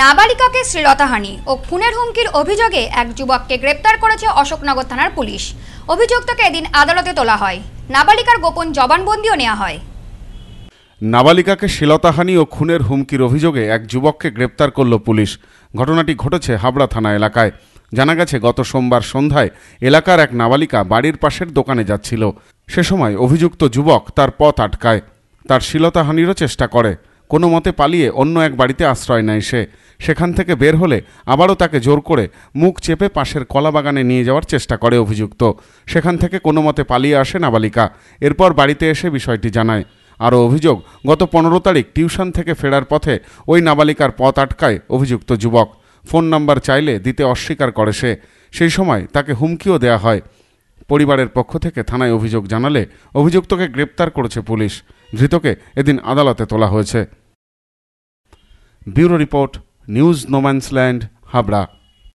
নাবালিকাকে শ্লীলতাহানি ও খুনের হুমকির অভিযোগে এক যুবককে গ্রেপ্তার করেছে অশোকনগর থানার পুলিশ অভিযুক্তকে এদিন আদালতে তোলা হয় নাবালিকার গোপন জবানবন্দিও নেওয়া হয় নাবালিকাকে শ্লীলতাহানি ও খুনের হুমকির অভিযোগে এক যুবককে গ্রেপ্তার করল পুলিশ ঘটনাটি ঘটেছে হাবড়া থানা এলাকায় জানা গেছে গত সোমবার সন্ধ্যায় এলাকার এক নাবালিকা বাড়ির পাশের দোকানে যাচ্ছিল সে সময় অভিযুক্ত যুবক তার পথ আটকায় তার শ্লীলতাহানিরও চেষ্টা করে কোনো মতে পালিয়ে অন্য এক বাড়িতে আশ্রয় নেয় সে সেখান থেকে বের হলে আবারও তাকে জোর করে মুখ চেপে পাশের কলা বাগানে নিয়ে যাওয়ার চেষ্টা করে অভিযুক্ত সেখান থেকে কোনো মতে পালিয়ে আসে নাবালিকা এরপর বাড়িতে এসে বিষয়টি জানায় আরও অভিযোগ গত পনেরো তারিখ টিউশন থেকে ফেরার পথে ওই নাবালিকার পথ আটকায় অভিযুক্ত যুবক ফোন নাম্বার চাইলে দিতে অস্বীকার করে সে সেই সময় তাকে হুমকিও দেয়া হয় পরিবারের পক্ষ থেকে থানায় অভিযোগ জানালে অভিযুক্তকে গ্রেপ্তার করেছে পুলিশ ধৃতকে এদিন আদালতে তোলা হয়েছে bureau report news no man's land Habra